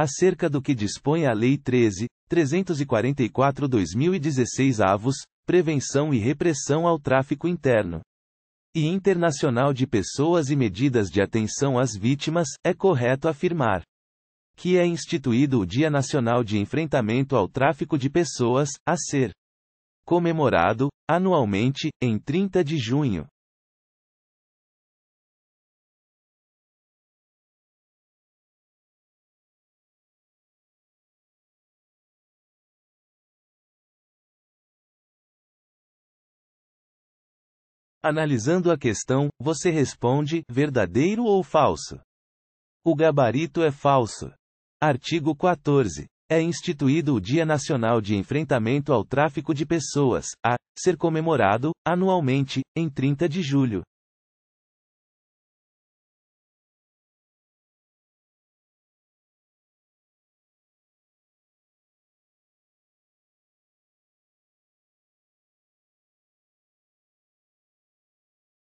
acerca do que dispõe a Lei 13, 344-2016 avos, prevenção e repressão ao tráfico interno e internacional de pessoas e medidas de atenção às vítimas, é correto afirmar que é instituído o Dia Nacional de Enfrentamento ao Tráfico de Pessoas, a ser comemorado, anualmente, em 30 de junho. Analisando a questão, você responde: verdadeiro ou falso? O gabarito é falso. Artigo 14. É instituído o Dia Nacional de Enfrentamento ao Tráfico de Pessoas, a ser comemorado, anualmente, em 30 de julho.